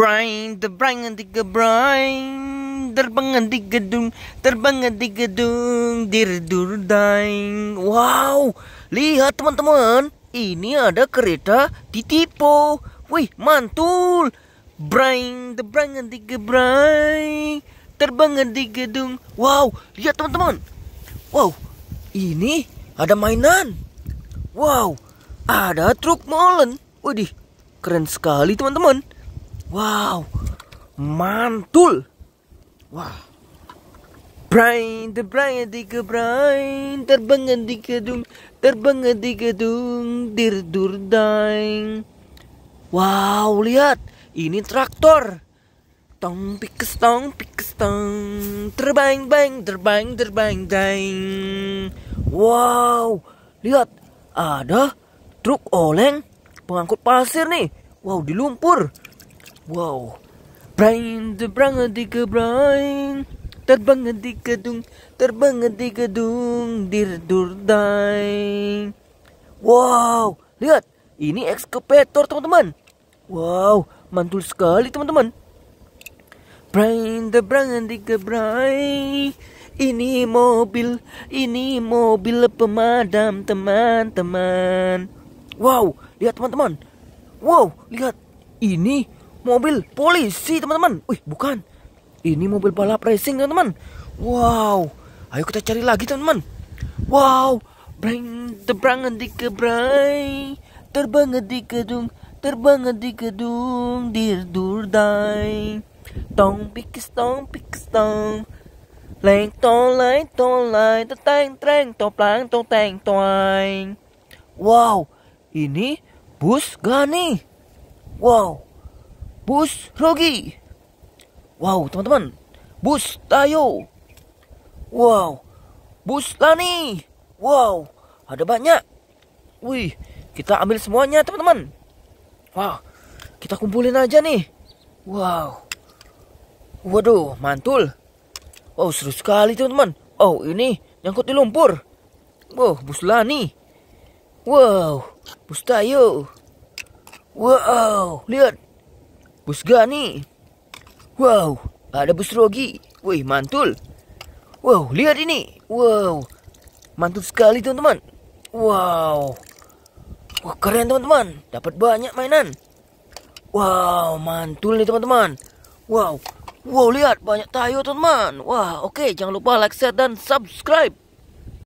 brain, the brain di ke brain, terbang di gedung, terbang di gedung, dirdurdain. Wow, lihat teman-teman, ini ada kereta ditipu. Wih, mantul. Brain, the brain di ke brain, terbang di gedung. Wow, lihat teman-teman. Wow, ini ada mainan. Wow, ada truk molen. Wih, keren sekali teman-teman. Wow, mantul. Wah. Wow. Brain, terbayang di ke brain, terbang di gedung, terbang di gedung, dir dur daing. Wow, lihat, ini traktor. Tong pikes tong pikes tong, terbang bang terbang terbang daing. Wow, lihat, ada truk oleng pengangkut pasir nih. Wow, di lumpur. Wow. Brain terbang di brain Terbang di gedung, terbang di gedung, dir dirdurdai. Wow, lihat, ini ekskavator teman-teman. Wow, mantul sekali teman-teman. Brain terbang di brain. Ini mobil, ini mobil pemadam teman-teman. Wow, lihat teman-teman. Wow, lihat. Ini mobil polisi teman-teman. Wih bukan, ini mobil balap racing teman-teman. Wow, ayo kita cari lagi teman-teman. Wow, breng terbang di kebrai, terbang di gedung, terbang di gedung, dir durdai. Tong pikis tong pikis tong. Leng tong leng tong leng teteng treng toplang tong teng toang. Wow, ini bus gani. Wow, Bus Rogi. Wow, teman-teman. Bus Tayo. Wow. Bus Lani. Wow, ada banyak. Wih, kita ambil semuanya, teman-teman. Wah, wow, kita kumpulin aja nih. Wow. Waduh, mantul. Wow, seru sekali, teman-teman. Oh, ini nyangkut di lumpur. Wow, bus Lani. Wow, bus Tayo. Wow, lihat Bus gani, Wow, ada bus Rogi. Wih, mantul. Wow, lihat ini. Wow, mantul sekali teman-teman. Wow. Wah, keren teman-teman. Dapat banyak mainan. Wow, mantul nih teman-teman. Wow, wow lihat banyak tayo teman-teman. Wah, oke, okay, jangan lupa like, share, dan subscribe.